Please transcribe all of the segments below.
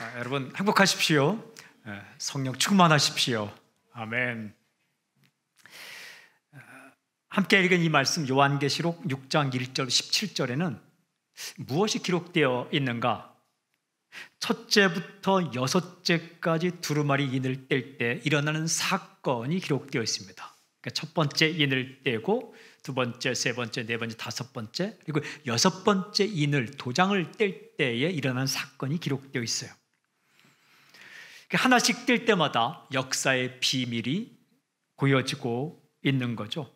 아, 여러분 행복하십시오. 예, 성령 충만하십시오. 아멘. 아, 함께 읽은 이 말씀 요한계시록 6장 1절 17절에는 무엇이 기록되어 있는가? 첫째부터 여섯째까지 두루마리 인을 뗄 때 일어나는 사건이 기록되어 있습니다. 그러니까 첫 번째 인을 떼고 두 번째, 세 번째, 네 번째, 다섯 번째 그리고 여섯 번째 인을 도장을 뗄 때에 일어난 사건이 기록되어 있어요. 그 하나씩 뜰 때마다 역사의 비밀이 보여지고 있는 거죠.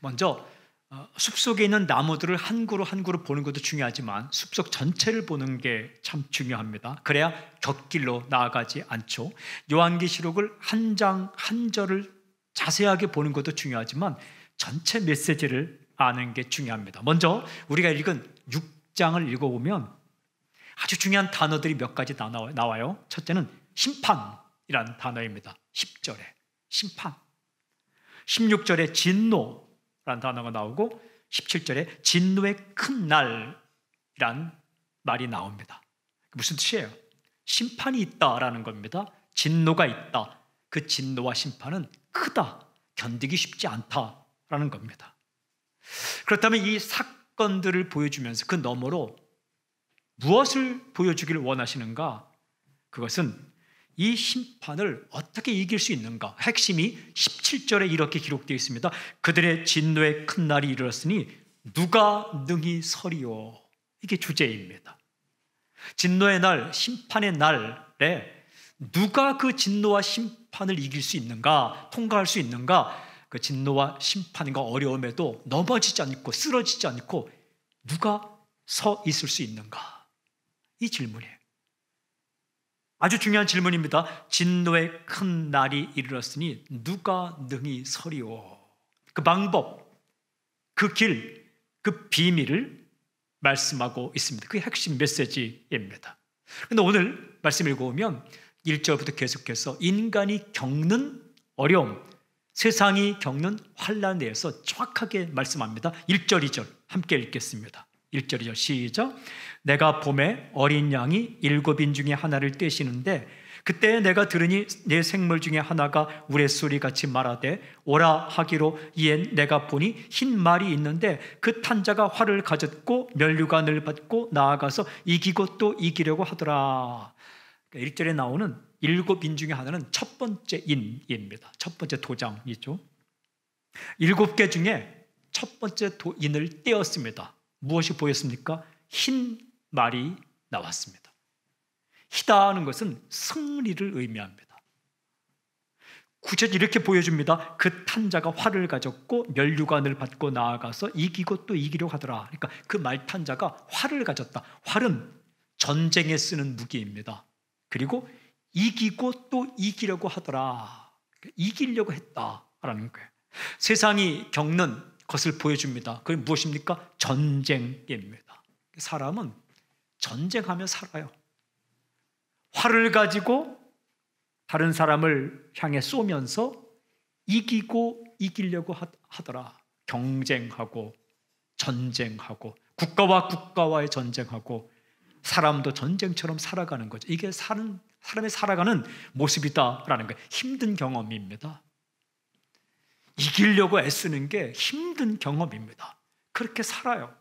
먼저 어, 숲속에 있는 나무들을 한 그루 한 그루 보는 것도 중요하지만 숲속 전체를 보는 게 참 중요합니다. 그래야 곁길로 나아가지 않죠. 요한계시록을 한 장 한 절을 자세하게 보는 것도 중요하지만 전체 메시지를 아는 게 중요합니다. 먼저 우리가 읽은 6장을 읽어보면 아주 중요한 단어들이 몇 가지 나와요. 첫째는 심판이란 단어입니다. 10절에 심판. 16절에 진노란 단어가 나오고 17절에 진노의 큰 날이란 말이 나옵니다. 무슨 뜻이에요? 심판이 있다라는 겁니다. 진노가 있다. 그 진노와 심판은 크다. 견디기 쉽지 않다라는 겁니다. 그렇다면 이 사건들을 보여주면서 그 너머로 무엇을 보여주길 원하시는가? 그것은 이 심판을 어떻게 이길 수 있는가? 핵심이 17절에 이렇게 기록되어 있습니다. 그들의 진노의 큰 날이 이르렀으니 누가 능히 서리요? 이게 주제입니다. 진노의 날, 심판의 날에 누가 그 진노와 심판을 이길 수 있는가, 통과할 수 있는가, 그 진노와 심판과 어려움에도 넘어지지 않고 쓰러지지 않고 누가 서 있을 수 있는가? 이 질문이에요. 아주 중요한 질문입니다. 진노의 큰 날이 이르렀으니 누가 능히 서리오? 그 방법, 그 길, 그 비밀을 말씀하고 있습니다. 그 핵심 메시지입니다. 그런데 오늘 말씀 읽어보면 1절부터 계속해서 인간이 겪는 어려움, 세상이 겪는 환란 내에서 정확하게 말씀합니다. 1절, 2절 함께 읽겠습니다. 1절이죠. 시작. 내가 봄에 어린 양이 일곱인 중에 하나를 떼시는데 그때 내가 들으니 내 생물 중에 하나가 우레소리 같이 말하되 오라 하기로 이엔 내가 보니 흰 말이 있는데 그 탄자가 활을 가졌고 면류관을 받고 나아가서 이기고 또 이기려고 하더라. 1절에 그러니까 나오는 일곱 인 중에 하나는 첫 번째 인입니다. 첫 번째 도장이죠. 일곱 개 중에 첫 번째 인을 떼었습니다. 무엇이 보였습니까? 흰 말이 나왔습니다. 희다 하는 것은 승리를 의미합니다. 구체적으로 이렇게 보여줍니다. 그 탄자가 활을 가졌고 면류관을 받고 나아가서 이기고 또 이기려고 하더라. 그러니까 그 말탄자가 활을 가졌다. 활은 전쟁에 쓰는 무기입니다. 그리고 이기고 또 이기려고 하더라. 그러니까 이기려고 했다라는 거예요. 세상이 겪는 것을 보여줍니다. 그게 무엇입니까? 전쟁입니다. 사람은 전쟁하며 살아요. 활을 가지고 다른 사람을 향해 쏘면서 이기고 이기려고 하더라. 경쟁하고 전쟁하고 국가와 국가와의 전쟁하고 사람도 전쟁처럼 살아가는 거죠. 이게 사는 사람이 살아가는 모습이다라는 거예요. 힘든 경험입니다. 이기려고 애쓰는 게 힘든 경험입니다. 그렇게 살아요.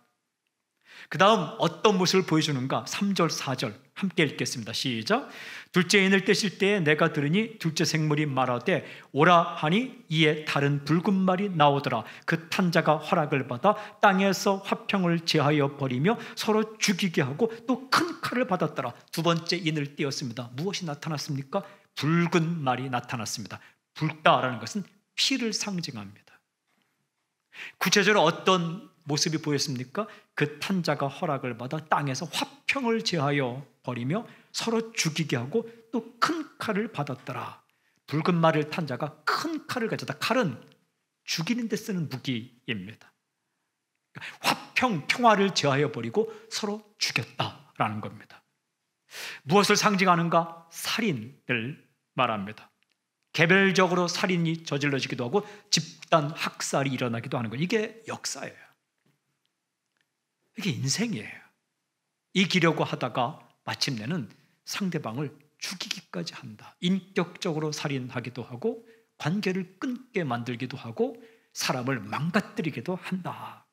그 다음 어떤 모습을 보여주는가? 3절, 4절 함께 읽겠습니다. 시작. 둘째 인을 떼실 때에 내가 들으니 둘째 생물이 말하되 오라 하니 이에 다른 붉은 말이 나오더라. 그 탄자가 허락을 받아 땅에서 화평을 제하여 버리며 서로 죽이게 하고 또 큰 칼을 받았더라. 두 번째 인을 떼었습니다. 무엇이 나타났습니까? 붉은 말이 나타났습니다. 붉다라는 것은 피를 상징합니다. 구체적으로 어떤 모습이 보였습니까? 그 탄자가 허락을 받아 땅에서 화평을 제하여 버리며 서로 죽이게 하고 또 큰 칼을 받았더라. 붉은 말을 탄 자가 큰 칼을 가져다. 칼은 죽이는 데 쓰는 무기입니다. 그러니까 화평, 평화를 제하여 버리고 서로 죽였다라는 겁니다. 무엇을 상징하는가? 살인을 말합니다. 개별적으로 살인이 저질러지기도 하고 집단 학살이 일어나기도 하는 거예요. 이게 역사예요. 이게 인생이에요. 이기려고 하다가 마침내는 상대방을 죽이기까지 한다. 인격적으로 살인하기도 하고 관계를 끊게 만들기도 하고 사람을 망가뜨리기도 한다.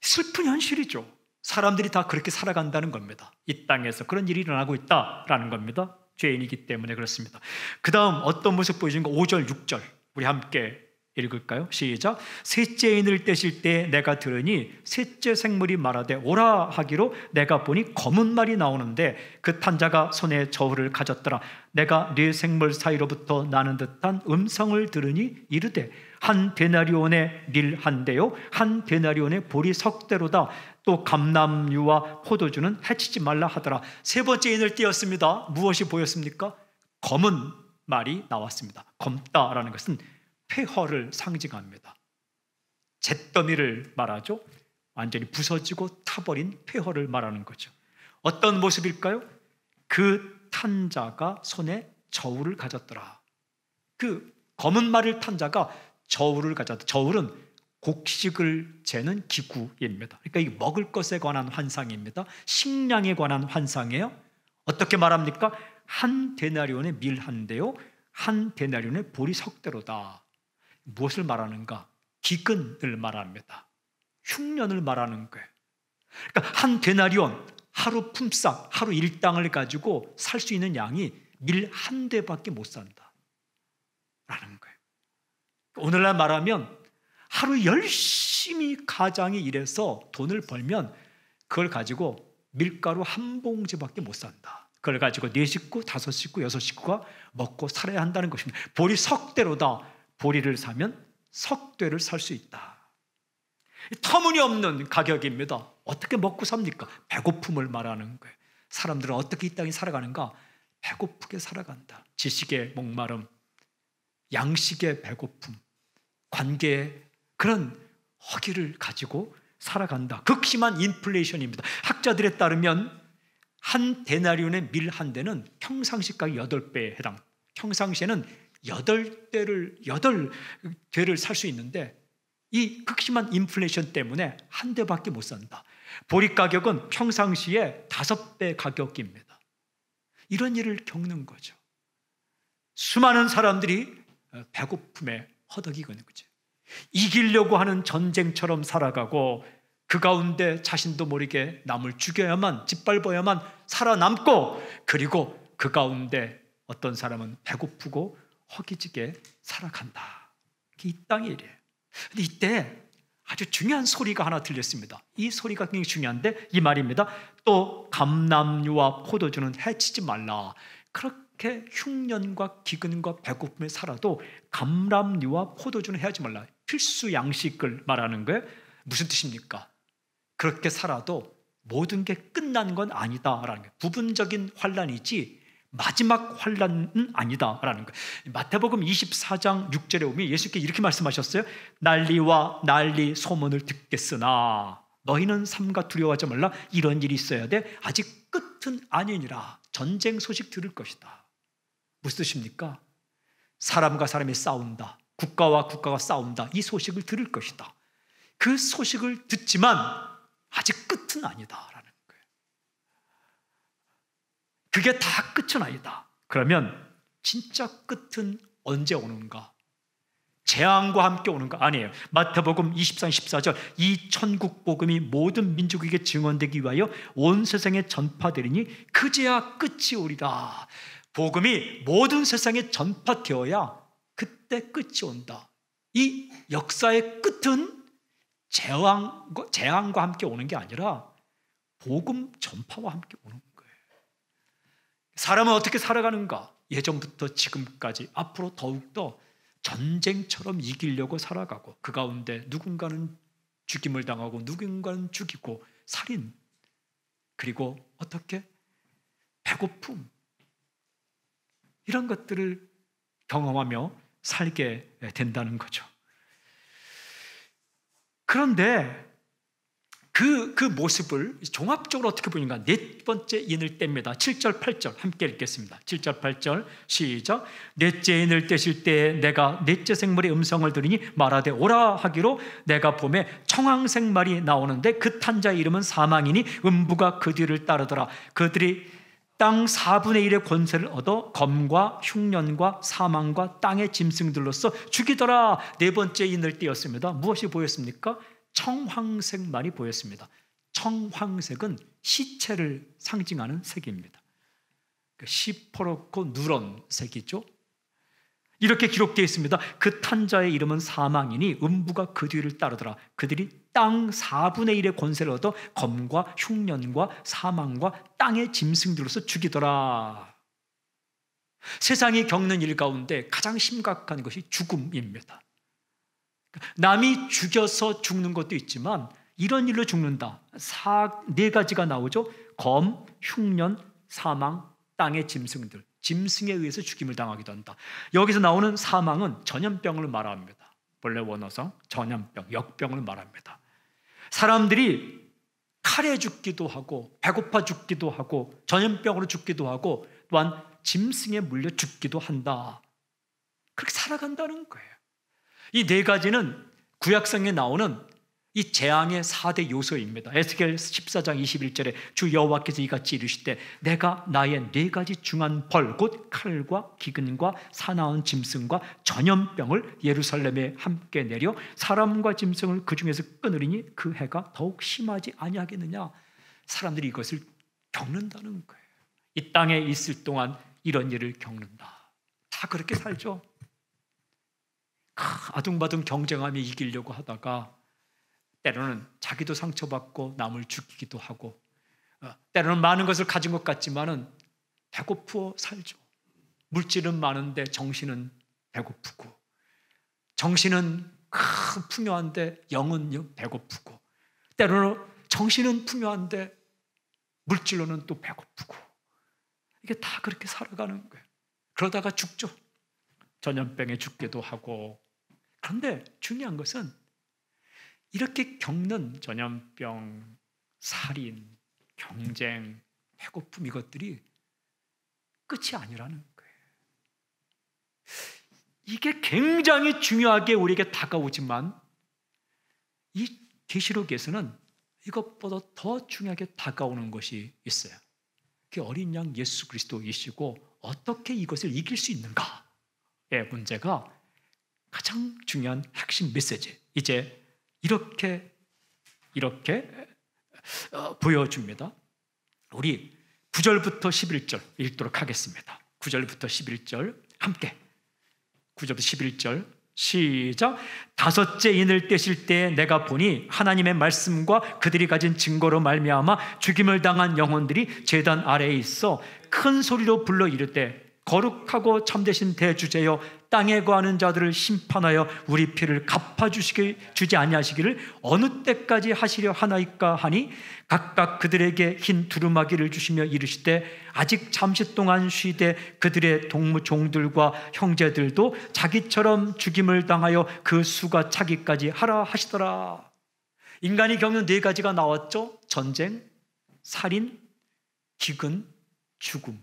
슬픈 현실이죠. 사람들이 다 그렇게 살아간다는 겁니다. 이 땅에서 그런 일이 일어나고 있다라는 겁니다. 죄인이기 때문에 그렇습니다. 그 다음 어떤 모습 보여주는가? 5절, 6절. 우리 함께 읽을까요? 시작. 셋째 인을 떼실 때 내가 들으니 셋째 생물이 말하되 오라 하기로 내가 보니 검은 말이 나오는데 그 탄자가 손에 저울을 가졌더라. 내가 네 생물 사이로부터 나는 듯한 음성을 들으니 이르되 한 데나리온의 밀한 대요 한 데나리온의 보리 석 대로다. 또감남유와 포도주는 해치지 말라 하더라. 세 번째 인을 띄었습니다. 무엇이 보였습니까? 검은 말이 나왔습니다. 검다라는 것은 폐허를 상징합니다. 잿더미를 말하죠. 완전히 부서지고 타버린 폐허를 말하는 거죠. 어떤 모습일까요? 그 탄자가 손에 저울을 가졌더라. 그 검은 말을 탄 자가 저울을 가졌다. 저울은 곡식을 재는 기구입니다. 그러니까 이 먹을 것에 관한 환상입니다. 식량에 관한 환상이에요. 어떻게 말합니까? 한 데나리온의 밀 한 대요. 한 데나리온의 보리 석 대로다. 무엇을 말하는가? 기근을 말합니다. 흉년을 말하는 거예요. 그러니까 한 데나리온 하루 품삯, 하루 일당을 가지고 살 수 있는 양이 밀 한 대밖에 못 산다. 라는 거예요. 오늘날 말하면 하루 열심히 가장이 일해서 돈을 벌면 그걸 가지고 밀가루 한 봉지밖에 못 산다. 그걸 가지고 네 식구, 다섯 식구, 여섯 식구가 먹고 살아야 한다는 것입니다. 보리 석대로다. 보리를 사면 석대를 살 수 있다. 터무니없는 가격입니다. 어떻게 먹고 삽니까? 배고픔을 말하는 거예요. 사람들은 어떻게 이 땅에 살아가는가? 배고프게 살아간다. 지식의 목마름, 양식의 배고픔, 관계의 그런 허기를 가지고 살아간다. 극심한 인플레이션입니다. 학자들에 따르면 한 데나리온의 밀 한 대는 평상시 가 8배에 해당. 평상시에는 8대를 8대를 살 수 있는데 이 극심한 인플레이션 때문에 한 대밖에 못 산다. 보리 가격은 평상시에 5배 가격입니다. 이런 일을 겪는 거죠. 수많은 사람들이 어, 배고픔에 허덕이고 는 거죠. 이기려고 하는 전쟁처럼 살아가고 그 가운데 자신도 모르게 남을 죽여야만 짓밟아야만 살아남고 그리고 그 가운데 어떤 사람은 배고프고 허기지게 살아간다. 이 땅의 일이에요. 근데 이때 아주 중요한 소리가 하나 들렸습니다. 이 소리가 굉장히 중요한데 이 말입니다. 또 감남류와 포도주는 해치지 말라. 그렇게 흉년과 기근과 배고픔에 살아도 감람류와 포도주는 해하지 말라. 필수 양식을 말하는 거예요. 무슨 뜻입니까? 그렇게 살아도 모든 게 끝난 건 아니다라는 거예요. 부분적인 환란이지 마지막 환란은 아니다라는 거예요. 마태복음 24장 6절에 보면 예수께 이렇게 말씀하셨어요. 난리와 난리 소문을 듣겠으나 너희는 삼가 두려워하지 말라 이런 일이 있어야 돼 아직 끝은 아니니라 전쟁 소식 들을 것이다. 무슨 뜻입니까? 사람과 사람이 싸운다. 국가와 국가가 싸운다. 이 소식을 들을 것이다. 그 소식을 듣지만 아직 끝은 아니다라는 거예요. 그게 다 끝은 아니다. 그러면 진짜 끝은 언제 오는가? 재앙과 함께 오는 거 아니에요. 마태복음 23, 14절 이 천국 복음이 모든 민족에게 증언되기 위하여 온 세상에 전파되리니 그제야 끝이 오리라. 복음이 모든 세상에 전파되어야 때 끝이 온다. 이 역사의 끝은 재앙, 재앙과 함께 오는 게 아니라 복음 전파와 함께 오는 거예요. 사람은 어떻게 살아가는가? 예전부터 지금까지 앞으로 더욱더 전쟁처럼 이기려고 살아가고 그 가운데 누군가는 죽임을 당하고 누군가는 죽이고 살인 그리고 어떻게 배고픔 이런 것들을 경험하며 살게 된다는 거죠. 그런데 그, 그 모습을 종합적으로 어떻게 보니까 네 번째 인을 뗍니다. 7절, 8절 함께 읽겠습니다. 7절, 8절 시작 넷째 인을 떼실 때 내가 넷째 생물의 음성을 들으니 말하되 오라 하기로 내가 봄에 청황생말이 나오는데 그 탄자의 이름은 사망이니 음부가 그 뒤를 따르더라. 그들이 땅 4분의 1의 권세를 얻어 검과 흉년과 사망과 땅의 짐승들로서 죽이더라 네 번째 인을 띄었습니다. 무엇이 보였습니까? 청황색만이 보였습니다. 청황색은 시체를 상징하는 색입니다. 그러니까 시퍼렇고 누런 색이죠. 이렇게 기록되어 있습니다. 그 탄자의 이름은 사망이니 음부가 그 뒤를 따르더라. 그들이 땅 4분의 1의 권세를 얻어 검과 흉년과 사망과 땅의 짐승들로서 죽이더라. 세상이 겪는 일 가운데 가장 심각한 것이 죽음입니다. 남이 죽여서 죽는 것도 있지만 이런 일로 죽는다. 사, 네 가지가 나오죠. 검, 흉년, 사망, 땅의 짐승들. 짐승에 의해서 죽임을 당하기도 한다. 여기서 나오는 사망은 전염병을 말합니다. 본래 원어상 전염병, 역병을 말합니다. 사람들이 칼에 죽기도 하고 배고파 죽기도 하고 전염병으로 죽기도 하고 또한 짐승에 물려 죽기도 한다. 그렇게 살아간다는 거예요. 이 네 가지는 구약성에 나오는 이 재앙의 4대 요소입니다. 에스겔 14장 21절에 주 여호와께서 이같이 이르시되 내가 나의 네 가지 중한 벌 곧 칼과 기근과 사나운 짐승과 전염병을 예루살렘에 함께 내려 사람과 짐승을 그 중에서 끊으리니 그 해가 더욱 심하지 아니하겠느냐. 사람들이 이것을 겪는다는 거예요. 이 땅에 있을 동안 이런 일을 겪는다. 다 그렇게 살죠. 아둥바둥 경쟁하며 이기려고 하다가 때로는 자기도 상처받고 남을 죽이기도 하고 어, 때로는 많은 것을 가진 것 같지만은 배고프어 살죠. 물질은 많은데 정신은 배고프고 정신은 크 풍요한데 영은 배고프고 때로는 정신은 풍요한데 물질로는 또 배고프고 이게 다 그렇게 살아가는 거예요. 그러다가 죽죠. 전염병에 죽기도 하고 그런데 중요한 것은 이렇게 겪는 전염병, 살인, 경쟁, 배고픔 이것들이 끝이 아니라는 거예요. 이게 굉장히 중요하게 우리에게 다가오지만 이 계시록에서는 이것보다 더 중요하게 다가오는 것이 있어요. 그 어린 양 예수 그리스도이시고 어떻게 이것을 이길 수 있는가의 문제가 가장 중요한 핵심 메시지. 이제 이렇게 이렇게 어, 보여줍니다. 우리 9절부터 11절 읽도록 하겠습니다. 9절부터 11절 함께 9절부터 11절 시작 다섯째 인을 떼실 때 내가 보니 하나님의 말씀과 그들이 가진 증거로 말미암아 죽임을 당한 영혼들이 재단 아래에 있어 큰 소리로 불러 이르되 거룩하고 참되신 대주제여 땅에 거하는 자들을 심판하여 우리 피를 갚아 주시기 주지 아니하시기를 어느 때까지 하시려 하나이까 하니 각각 그들에게 흰 두루마기를 주시며 이르시되 아직 잠시 동안 쉬되 그들의 동무 종들과 형제들도 자기처럼 죽임을 당하여 그 수가 차기까지 하라 하시더라. 인간이 겪는 네 가지가 나왔죠. 전쟁, 살인, 기근, 죽음.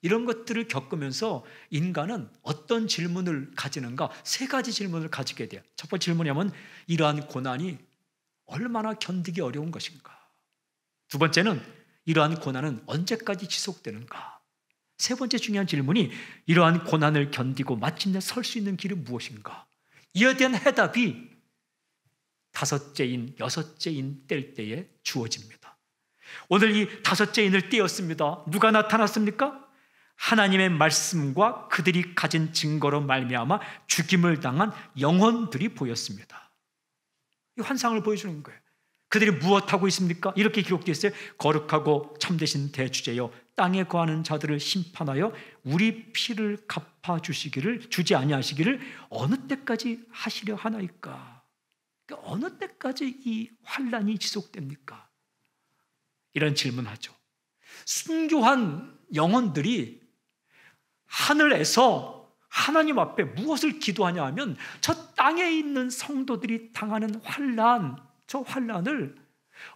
이런 것들을 겪으면서 인간은 어떤 질문을 가지는가? 세 가지 질문을 가지게 돼요. 첫 번째 질문이하면 이러한 고난이 얼마나 견디기 어려운 것인가? 두 번째는 이러한 고난은 언제까지 지속되는가? 세 번째 중요한 질문이 이러한 고난을 견디고 마침내 설 수 있는 길은 무엇인가? 이에 대한 해답이 다섯째인 여섯째인 뗄 때에 주어집니다. 오늘 이 다섯째인을 떼었습니다. 누가 나타났습니까? 하나님의 말씀과 그들이 가진 증거로 말미암아 죽임을 당한 영혼들이 보였습니다. 이 환상을 보여주는 거예요. 그들이 무엇하고 있습니까? 이렇게 기록되어 있어요. 거룩하고 참되신 대주제여 땅에 거하는 자들을 심판하여 우리 피를 갚아 주시기를 주지 아니하시기를 어느 때까지 하시려 하나이까? 그러니까 어느 때까지 이 환란이 지속됩니까? 이런 질문하죠. 순교한 영혼들이 하늘에서 하나님 앞에 무엇을 기도하냐 하면 저 땅에 있는 성도들이 당하는 환란, 저 환란을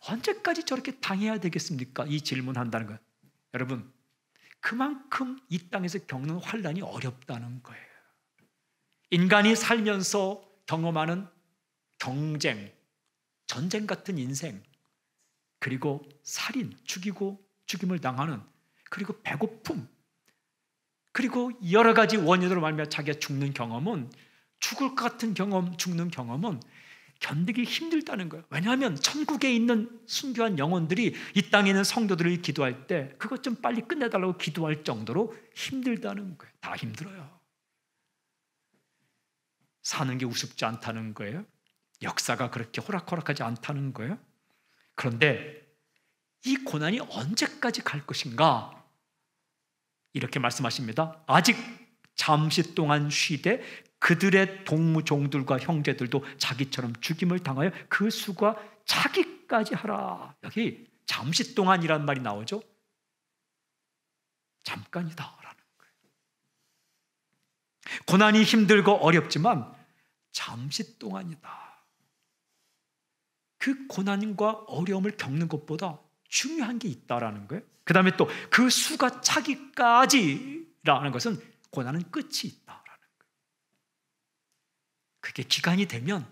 언제까지 저렇게 당해야 되겠습니까? 이 질문한다는 거예요. 여러분, 그만큼 이 땅에서 겪는 환란이 어렵다는 거예요. 인간이 살면서 경험하는 경쟁, 전쟁 같은 인생, 그리고 살인, 죽이고 죽임을 당하는, 그리고 배고픔, 그리고 여러 가지 원인으로 말미암아 자기가 죽는 경험은 죽을 것 같은 경험, 죽는 경험은 견디기 힘들다는 거예요. 왜냐하면 천국에 있는 순교한 영혼들이 이 땅에 있는 성도들을 기도할 때 그것 좀 빨리 끝내달라고 기도할 정도로 힘들다는 거예요. 다 힘들어요. 사는 게 우습지 않다는 거예요. 역사가 그렇게 호락호락하지 않다는 거예요. 그런데 이 고난이 언제까지 갈 것인가? 이렇게 말씀하십니다. 아직 잠시 동안 쉬되 그들의 동무종들과 형제들도 자기처럼 죽임을 당하여 그 수가 자기까지 하라. 여기 잠시 동안이란 말이 나오죠. 잠깐이다 고난이 힘들고 어렵지만 잠시 동안이다. 그 고난과 어려움을 겪는 것보다 중요한 게 있다라는 거예요. 그 다음에 또 그 수가 차기까지라는 것은 고난은 끝이 있다라는 그게 기간이 되면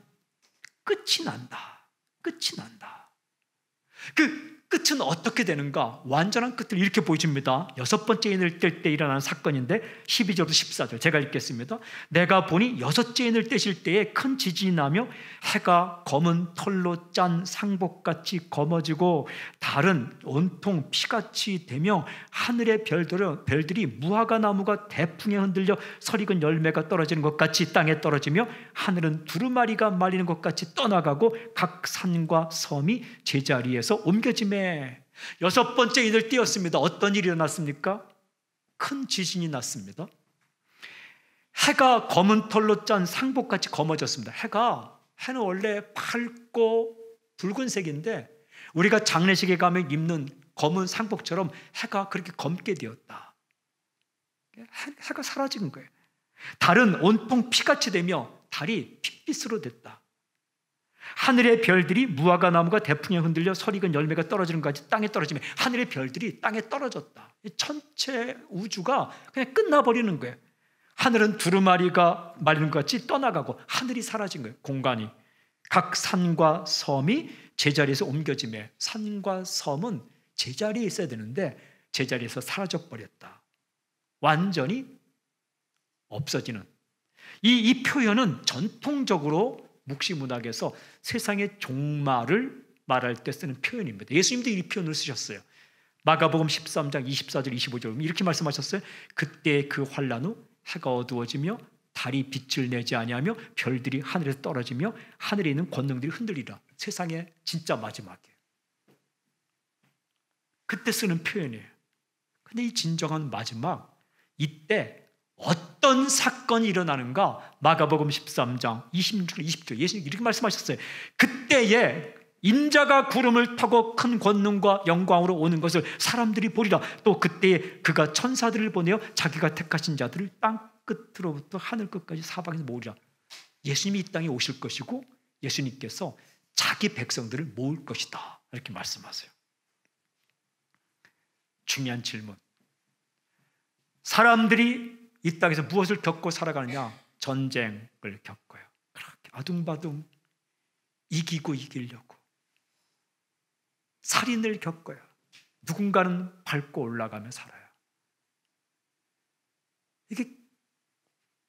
끝이 난다. 끝이 난다. 그 끝은 어떻게 되는가? 완전한 끝을 이렇게 보여줍니다. 여섯 번째 인을 뗄 때 일어난 사건인데 12절부터 14절 제가 읽겠습니다. 내가 보니 여섯째 인을 떼실 때에 큰 지진이 나며 해가 검은 털로 짠 상복같이 검어지고 달은 온통 피같이 되며 하늘의 별들은, 별들이 무화과 나무가 대풍에 흔들려 설익은 열매가 떨어지는 것 같이 땅에 떨어지며 하늘은 두루마리가 말리는 것 같이 떠나가고 각 산과 섬이 제자리에서 옮겨짐에 땅에 여섯 번째 인을 띄었습니다. 어떤 일이 일어났습니까? 큰 지진이 났습니다. 해가 검은 털로 짠 상복같이 검어졌습니다. 해가 해는 원래 밝고 붉은색인데 우리가 장례식에 가면 입는 검은 상복처럼 해가 그렇게 검게 되었다. 해, 가 사라진 거예요. 달은 온통 피같이 되며 달이 핏빛으로 됐다. 하늘의 별들이 무화과 나무가 대풍에 흔들려 설익은 열매가 떨어지는 것 같이 땅에 떨어지며 하늘의 별들이 땅에 떨어졌다. 천체 우주가 그냥 끝나버리는 거예요. 하늘은 두루마리가 말리는 것 같이 떠나가고 하늘이 사라진 거예요. 공간이. 각 산과 섬이 제자리에서 옮겨지며 산과 섬은 제자리에 있어야 되는데 제자리에서 사라져버렸다. 완전히 없어지는. 이, 이 표현은 전통적으로 묵시 문학에서 세상의 종말을 말할 때 쓰는 표현입니다. 예수님도 이 표현을 쓰셨어요. 마가복음 13장 24절 25절 이렇게 말씀하셨어요. 그때 그 환란 후 해가 어두워지며 달이 빛을 내지 아니하며 별들이 하늘에서 떨어지며 하늘에 있는 권능들이 흔들리라. 세상의 진짜 마지막이에요. 그때 쓰는 표현이에요. 근데 이 진정한 마지막 이때 어떤 사건이 일어나는가? 마가복음 13장 26절 20절 예수님 이렇게 말씀하셨어요. 그때에 인자가 구름을 타고 큰 권능과 영광으로 오는 것을 사람들이 보리라. 또 그때에 그가 천사들을 보내어 자기가 택하신 자들을 땅 끝으로부터 하늘 끝까지 사방에서 모으리라. 예수님이 이 땅에 오실 것이고 예수님께서 자기 백성들을 모을 것이다. 이렇게 말씀하세요. 중요한 질문. 사람들이 이 땅에서 무엇을 겪고 살아가느냐? 전쟁을 겪어요. 그렇게 아둥바둥 이기고 이기려고. 살인을 겪어요. 누군가는 밟고 올라가며 살아요. 이게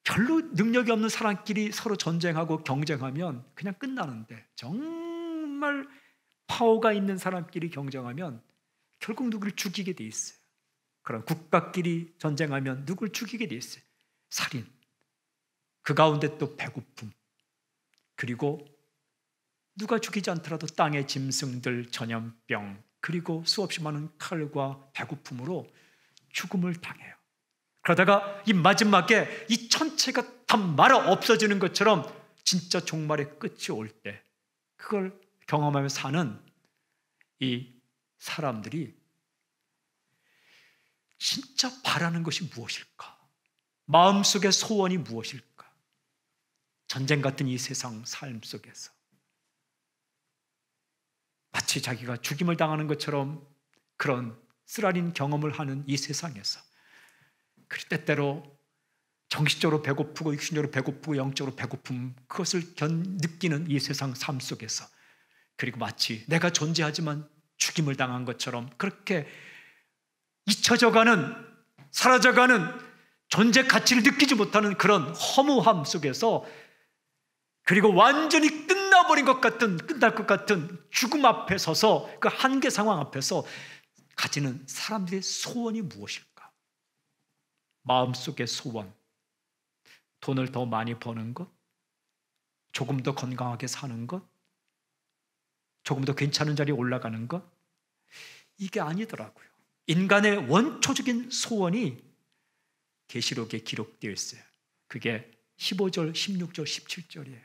별로 능력이 없는 사람끼리 서로 전쟁하고 경쟁하면 그냥 끝나는데 정말 파워가 있는 사람끼리 경쟁하면 결국 누구를 죽이게 돼 있어요. 그런 국가끼리 전쟁하면 누굴 죽이게 돼 있어요. 살인. 그 가운데 또 배고픔. 그리고 누가 죽이지 않더라도 땅의 짐승들, 전염병, 그리고 수없이 많은 칼과 배고픔으로 죽음을 당해요. 그러다가 이 마지막에 이 천체가 다 말아 없어지는 것처럼 진짜 종말의 끝이 올 때 그걸 경험하며 사는 이 사람들이 진짜 바라는 것이 무엇일까? 마음속의 소원이 무엇일까? 전쟁 같은 이 세상 삶 속에서 마치 자기가 죽임을 당하는 것처럼 그런 쓰라린 경험을 하는 이 세상에서 그리 때때로 정신적으로 배고프고 육신적으로 배고프고 영적으로 배고픔 그것을 견, 느끼는 이 세상 삶 속에서 그리고 마치 내가 존재하지만 죽임을 당한 것처럼 그렇게 잊혀져가는, 사라져가는 존재 가치를 느끼지 못하는 그런 허무함 속에서 그리고 완전히 끝나버린 것 같은, 끝날 것 같은 죽음 앞에 서서 그 한계 상황 앞에서 가지는 사람들의 소원이 무엇일까? 마음속의 소원. 돈을 더 많이 버는 것? 조금 더 건강하게 사는 것? 조금 더 괜찮은 자리에 올라가는 것? 이게 아니더라고요. 인간의 원초적인 소원이 계시록에 기록되어 있어요. 그게 15절, 16절, 17절이에요.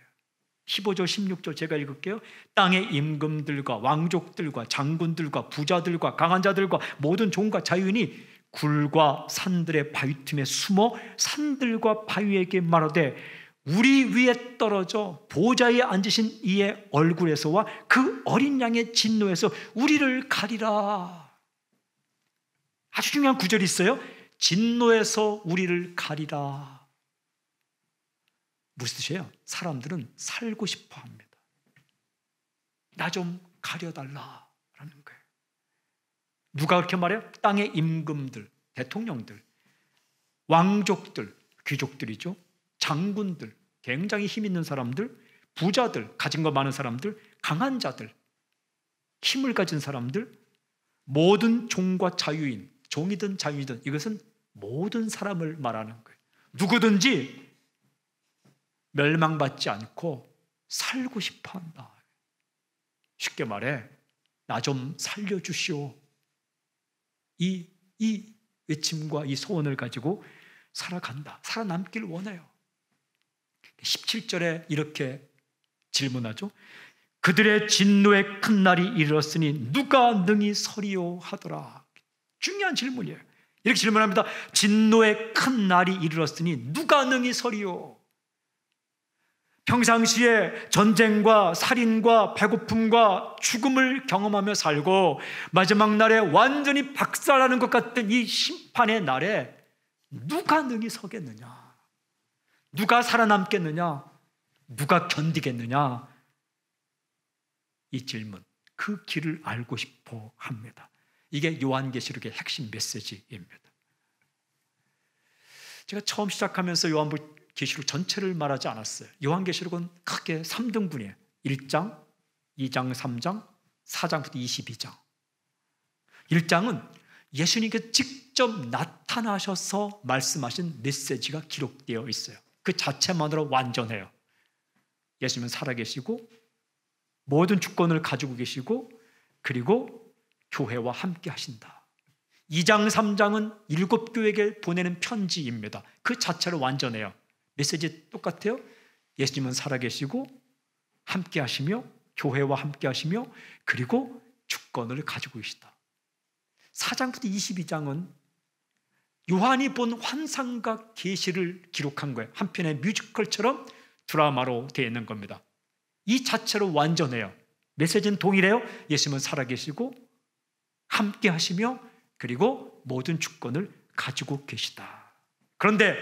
15절, 16절 제가 읽을게요. 땅의 임금들과 왕족들과 장군들과 부자들과 강한 자들과 모든 종과 자유인이 굴과 산들의 바위 틈에 숨어 산들과 바위에게 말하되 우리 위에 떨어져 보좌에 앉으신 이의 얼굴에서와 그 어린 양의 진노에서 우리를 가리라. 아주 중요한 구절이 있어요. 진노에서 우리를 가리라. 무슨 뜻이에요? 사람들은 살고 싶어 합니다. 나 좀 가려달라라는 거예요. 누가 그렇게 말해요? 땅의 임금들, 대통령들, 왕족들, 귀족들이죠. 장군들, 굉장히 힘 있는 사람들, 부자들, 가진 거 많은 사람들, 강한 자들, 힘을 가진 사람들, 모든 종과 자유인, 종이든 자유이든 이것은 모든 사람을 말하는 거예요. 누구든지 멸망받지 않고 살고 싶어 한다. 쉽게 말해, 나 좀 살려주시오. 이, 이 외침과 이 소원을 가지고 살아간다. 살아남길 원해요. 17절에 이렇게 질문하죠. 그들의 진노의 큰 날이 이르렀으니 누가 능히 서리오 하더라. 중요한 질문이에요. 이렇게 질문합니다. 진노의 큰 날이 이르렀으니 누가 능히 서리요? 평상시에 전쟁과 살인과 배고픔과 죽음을 경험하며 살고 마지막 날에 완전히 박살나는 것 같은 이 심판의 날에 누가 능히 서겠느냐? 누가 살아남겠느냐? 누가 견디겠느냐? 이 질문, 그 길을 알고 싶어 합니다. 이게 요한계시록의 핵심 메시지입니다. 제가 처음 시작하면서 요한계시록 전체를 말하지 않았어요. 요한계시록은 크게 3등분이에요. 1장, 2장, 3장, 4장부터 22장. 1장은 예수님께 직접 나타나셔서 말씀하신 메시지가 기록되어 있어요. 그 자체만으로 완전해요. 예수님은 살아계시고 모든 주권을 가지고 계시고 그리고 교회와 함께 하신다. 2장, 3장은 일곱 교회에게 보내는 편지입니다. 그 자체로 완전해요. 메시지 똑같아요. 예수님은 살아계시고 함께 하시며 교회와 함께 하시며 그리고 주권을 가지고 계시다. 4장부터 22장은 요한이 본 환상과 계시를 기록한 거예요. 한편의 뮤지컬처럼 드라마로 되어 있는 겁니다. 이 자체로 완전해요. 메시지는 동일해요. 예수님은 살아계시고 함께 하시며 그리고 모든 주권을 가지고 계시다. 그런데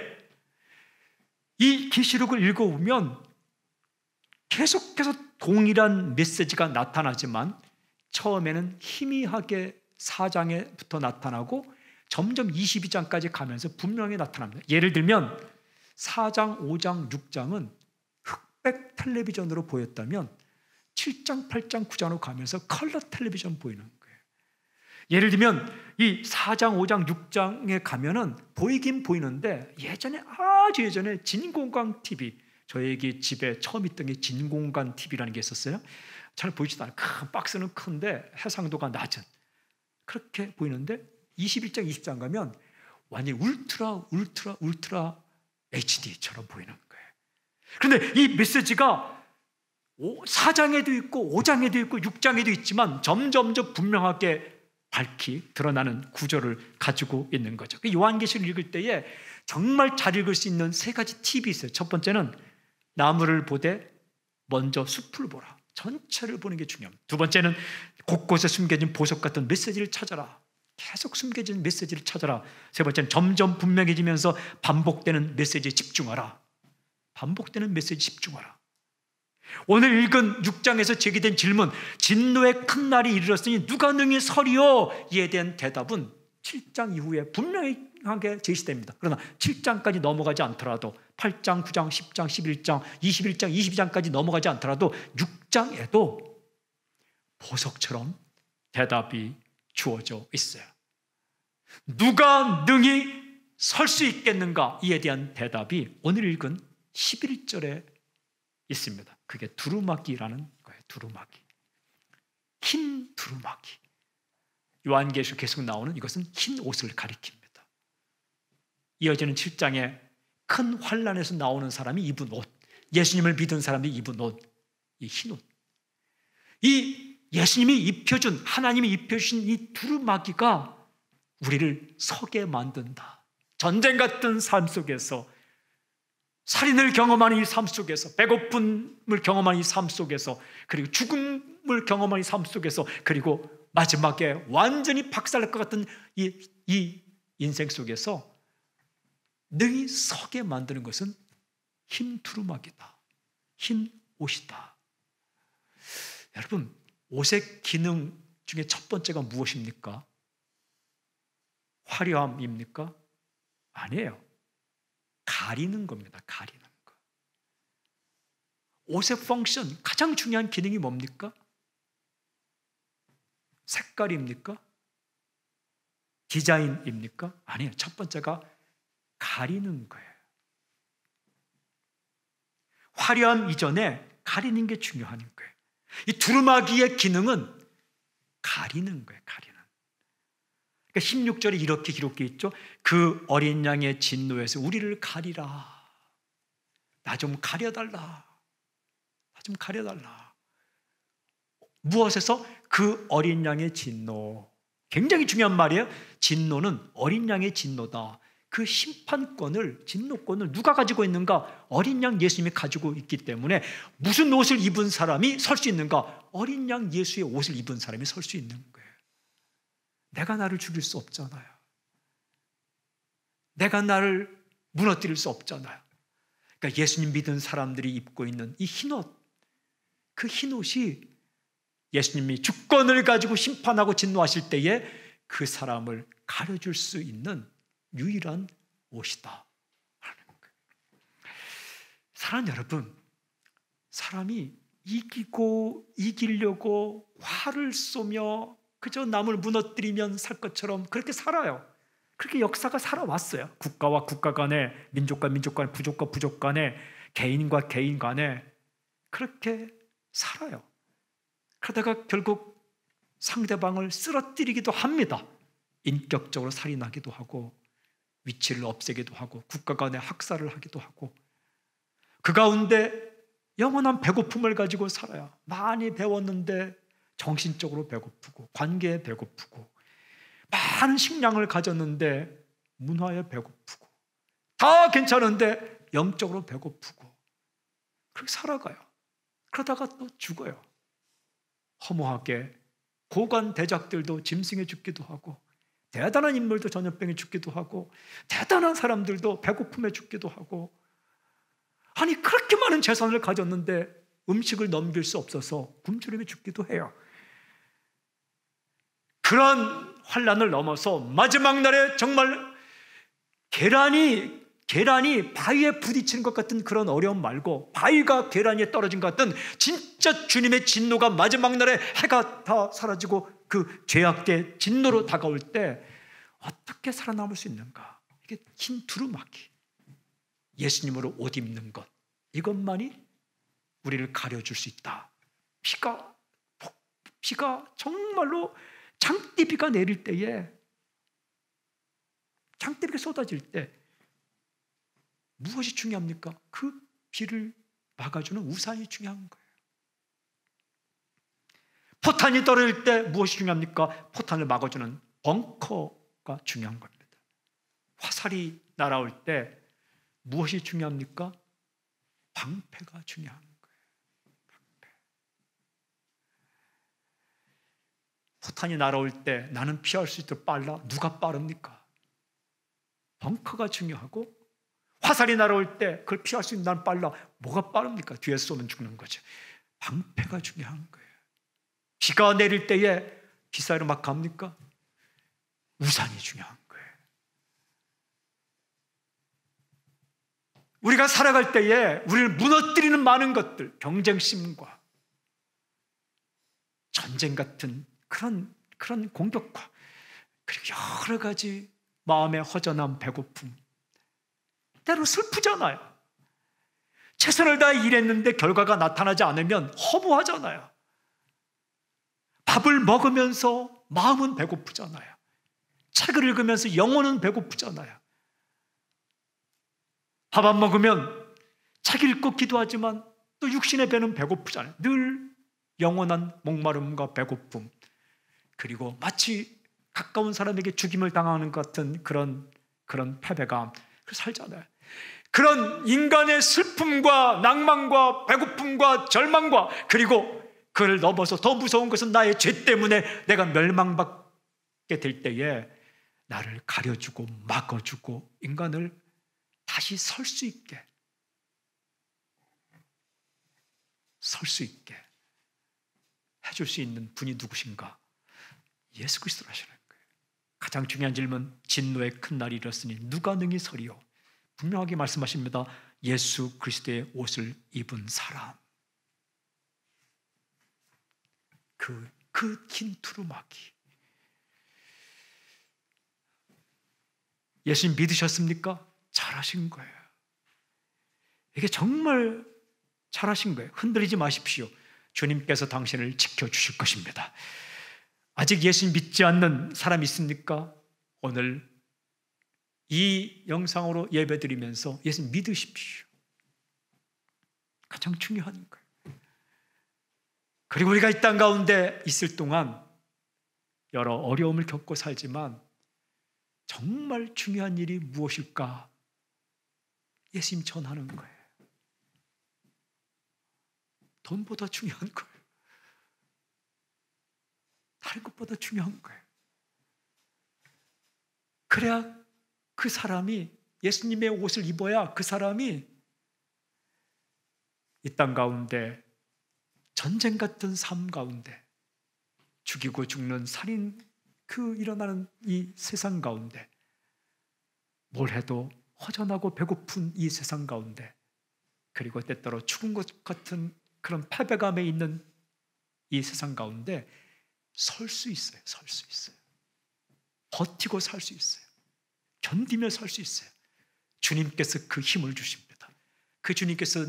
이 계시록을 읽어보면 계속해서 동일한 메시지가 나타나지만 처음에는 희미하게 4장에부터 나타나고 점점 22장까지 가면서 분명히 나타납니다. 예를 들면 4장, 5장, 6장은 흑백 텔레비전으로 보였다면 7장, 8장, 9장으로 가면서 컬러 텔레비전 보이는 예를 들면 이 4장, 5장, 6장에 가면은 보이긴 보이는데 예전에 아주 예전에 진공관 TV 저에게 집에 처음 있던 게 진공관 TV라는 게 있었어요. 잘 보이지도 않아큰 박스는 큰데 해상도가 낮은 그렇게 보이는데 21장, 20장 가면 완전 울트라, 울트라, 울트라 HD처럼 보이는 거예요. 그런데 이 메시지가 4장에도 있고 5장에도 있고 6장에도 있지만 점점 점 분명하게 밝히 드러나는 구절을 가지고 있는 거죠. 그 요한계시를 읽을 때에 정말 잘 읽을 수 있는 세 가지 팁이 있어요. 첫 번째는 나무를 보되 먼저 숲을 보라. 전체를 보는 게 중요합니다. 두 번째는 곳곳에 숨겨진 보석 같은 메시지를 찾아라. 계속 숨겨진 메시지를 찾아라. 세 번째는 점점 분명해지면서 반복되는 메시지에 집중하라. 반복되는 메시지에 집중하라. 오늘 읽은 6장에서 제기된 질문, 진노의 큰 날이 이르렀으니 누가 능히 서리요? 이에 대한 대답은 7장 이후에 분명하게 제시됩니다. 그러나 7장까지 넘어가지 않더라도 8장, 9장, 10장, 11장, 21장, 22장까지 넘어가지 않더라도 6장에도 보석처럼 대답이 주어져 있어요. 누가 능히 설 수 있겠는가? 이에 대한 대답이 오늘 읽은 11절에 있습니다. 그게 두루마기라는 거예요. 두루마기. 흰 두루마기. 요한계시록 계속 나오는 이것은 흰 옷을 가리킵니다. 이어지는 7장에 큰 환란에서 나오는 사람이 입은 옷, 예수님을 믿은 사람이 입은 옷, 이 흰 옷. 이 예수님이 입혀준 하나님이 입혀주신 이 두루마기가 우리를 서게 만든다. 전쟁 같은 삶 속에서 살인을 경험하는 이 삶 속에서, 배고픔을 경험하는 이 삶 속에서, 그리고 죽음을 경험하는 이 삶 속에서, 그리고 마지막에 완전히 박살날 것 같은 이, 이 인생 속에서 능히 서게 만드는 것은 흰 두루마기다. 흰 옷이다. 여러분, 옷의 기능 중에 첫 번째가 무엇입니까? 화려함입니까? 아니에요. 가리는 겁니다. 가리는 거. 옷의 펑션, 가장 중요한 기능이 뭡니까? 색깔입니까? 디자인입니까? 아니에요. 첫 번째가 가리는 거예요. 화려함 이전에 가리는 게 중요한 거예요. 이 두루마기의 기능은 가리는 거예요, 가리는. 그러니까 16절에 이렇게 기록되어 있죠. 그 어린 양의 진노에서 우리를 가리라. 나 좀 가려달라. 나 좀 가려달라. 무엇에서? 그 어린 양의 진노. 굉장히 중요한 말이에요. 진노는 어린 양의 진노다. 그 심판권을, 진노권을 누가 가지고 있는가? 어린 양 예수님이 가지고 있기 때문에 무슨 옷을 입은 사람이 설 수 있는가? 어린 양 예수의 옷을 입은 사람이 설 수 있는 거예요. 내가 나를 죽일 수 없잖아요. 내가 나를 무너뜨릴 수 없잖아요. 그러니까 예수님 믿은 사람들이 입고 있는 이 흰옷, 그 흰옷이 예수님이 주권을 가지고 심판하고 진노하실 때에 그 사람을 가려줄 수 있는 유일한 옷이다. 사랑 여러분, 사람이 이기고 이기려고 화를 쏘며 그저 남을 무너뜨리면 살 것처럼 그렇게 살아요. 그렇게 역사가 살아왔어요. 국가와 국가 간에, 민족과 민족 간에, 부족과 부족 간에, 개인과 개인 간에 그렇게 살아요. 그러다가 결국 상대방을 쓰러뜨리기도 합니다. 인격적으로 살인하기도 하고 위치를 없애기도 하고 국가 간에 학살을 하기도 하고 그 가운데 영원한 배고픔을 가지고 살아요. 많이 배웠는데 정신적으로 배고프고 관계에 배고프고 많은 식량을 가졌는데 문화에 배고프고 다 괜찮은데 영적으로 배고프고 그렇게 살아가요. 그러다가 또 죽어요. 허무하게 고관 대작들도 짐승에 죽기도 하고 대단한 인물도 전염병에 죽기도 하고 대단한 사람들도 배고픔에 죽기도 하고 아니 그렇게 많은 재산을 가졌는데 음식을 넘길 수 없어서 굶주림에 죽기도 해요. 그런 환란을 넘어서 마지막 날에 정말 계란이 계란이 바위에 부딪히는 것 같은 그런 어려움 말고 바위가 계란에 떨어진 것 같은 진짜 주님의 진노가 마지막 날에 해가 다 사라지고 그죄악의 진노로 다가올 때 어떻게 살아남을 수 있는가? 이게 긴 두루마기. 예수님으로 옷 입는 것. 이것만이 우리를 가려줄 수 있다. 피가, 피가 정말로 장대비가 내릴 때에 장대비가 쏟아질 때 무엇이 중요합니까? 그 비를 막아주는 우산이 중요한 거예요. 포탄이 떨어질 때 무엇이 중요합니까? 포탄을 막아주는 벙커가 중요한 겁니다. 화살이 날아올 때 무엇이 중요합니까? 방패가 중요합니다. 사탄이 날아올 때 나는 피할 수 있도록 빨라? 누가 빠릅니까? 벙커가 중요하고 화살이 날아올 때 그걸 피할 수 있는 난 빨라. 뭐가 빠릅니까? 뒤에 쏘면 죽는 거지. 방패가 중요한 거예요. 비가 내릴 때에 비싸이로 막 갑니까? 우산이 중요한 거예요. 우리가 살아갈 때에 우리를 무너뜨리는 많은 것들, 경쟁심과 전쟁 같은 그런 그런 공격과 그리고 여러 가지 마음의 허전함, 배고픔. 때로 슬프잖아요. 최선을 다해 일했는데 결과가 나타나지 않으면 허무하잖아요. 밥을 먹으면서 마음은 배고프잖아요. 책을 읽으면서 영혼은 배고프잖아요. 밥 안 먹으면 책 읽고 기도하지만 또 육신의 배는 배고프잖아요. 늘 영원한 목마름과 배고픔, 그리고 마치 가까운 사람에게 죽임을 당하는 것 같은 그런 그런 패배감 살잖아요. 그런 인간의 슬픔과 낭만과 배고픔과 절망과 그리고 그를 넘어서 더 무서운 것은 나의 죄 때문에 내가 멸망받게 될 때에 나를 가려주고 막아주고 인간을 다시 설 수 있게 설 수 있게 해줄 수 있는 분이 누구신가? 예수 그리스도로 하시는 거예요. 가장 중요한 질문, 진노의 큰 날이 이르으니 누가 능히 서리요? 분명하게 말씀하십니다. 예수 그리스도의 옷을 입은 사람. 그, 그긴 두루마기. 예수님 믿으셨습니까? 잘하신 거예요. 이게 정말 잘하신 거예요. 흔들리지 마십시오. 주님께서 당신을 지켜주실 것입니다. 아직 예수 믿지 않는 사람 있습니까? 오늘 이 영상으로 예배 드리면서 예수 믿으십시오. 가장 중요한 거예요. 그리고 우리가 이 땅 가운데 있을 동안 여러 어려움을 겪고 살지만 정말 중요한 일이 무엇일까? 예수님 전하는 거예요. 돈보다 중요한 거예요. 다른 것보다 중요한 거예요. 그래야 그 사람이 예수님의 옷을 입어야 그 사람이 이 땅 가운데 전쟁 같은 삶 가운데 죽이고 죽는 살인 그 일어나는 이 세상 가운데 뭘 해도 허전하고 배고픈 이 세상 가운데 그리고 때때로 죽은 것 같은 그런 패배감에 있는 이 세상 가운데 설수 있어요. 설 수 있어요. 버티고 살 수 있어요. 견디며 살 수 있어요. 주님께서 그 힘을 주십니다. 그 주님께서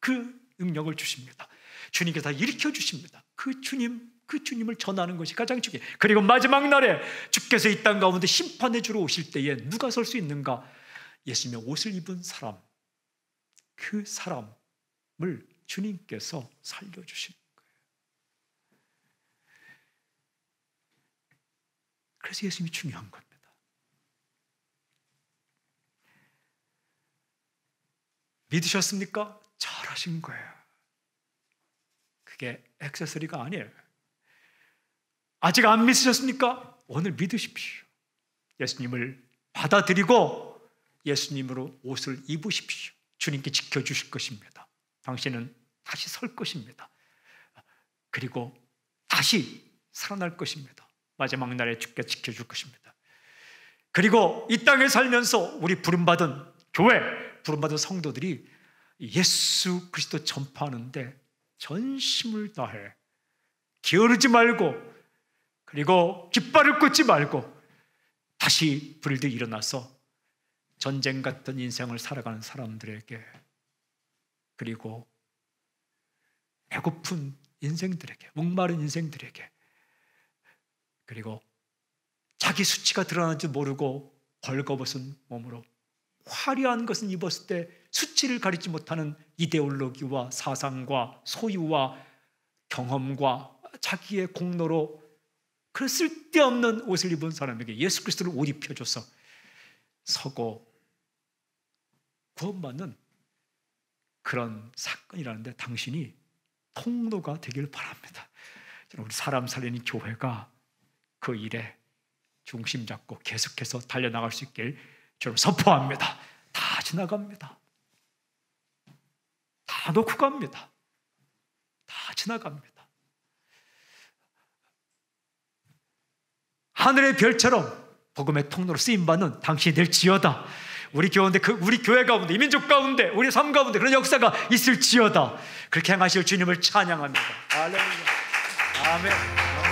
그 능력을 주십니다. 주님께서 다 일으켜 주십니다. 그 주님, 그 주님을 전하는 것이 가장 중요해. 그리고 마지막 날에 주께서 이 땅 가운데 심판해 주러 오실 때에 누가 설 수 있는가? 예수님의 옷을 입은 사람, 그 사람을 주님께서 살려주십니다. 그래 예수님이 중요한 겁니다. 믿으셨습니까? 잘하신 거예요. 그게 액세서리가 아니에요. 아직 안 믿으셨습니까? 오늘 믿으십시오. 예수님을 받아들이고 예수님으로 옷을 입으십시오. 주님께 지켜주실 것입니다. 당신은 다시 설 것입니다. 그리고 다시 살아날 것입니다. 마지막 날에 죽게 지켜줄 것입니다. 그리고 이 땅에 살면서 우리 부름받은 교회, 부름받은 성도들이 예수 그리스도 전파하는데 전심을 다해 게으르지 말고 그리고 깃발을 꽂지 말고 다시 불들 일어나서 전쟁 같은 인생을 살아가는 사람들에게 그리고 배고픈 인생들에게 목마른 인생들에게 그리고 자기 수치가 드러나는지 모르고 벌거벗은 몸으로 화려한 것은 입었을 때 수치를 가리지 못하는 이데올로기와 사상과 소유와 경험과 자기의 공로로 그 쓸데없는 옷을 입은 사람에게 예수 그리스도를 옷 입혀줘서 서고 구원받는 그런 사건이라는데 당신이 통로가 되길 바랍니다. 우리 사람 살리는 교회가 그 일에 중심 잡고 계속해서 달려나갈 수 있길 주를 선포합니다. 다 지나갑니다. 다 놓고 갑니다. 다 지나갑니다. 하늘의 별처럼 복음의 통로로 쓰임받는 당신이 될지어다. 우리 교회그 우리 교회 가운데 이 민족 가운데 우리 삶 가운데 그런 역사가 있을지어다 그렇게 행하실 주님을 찬양합니다. 할렐루야. 아멘.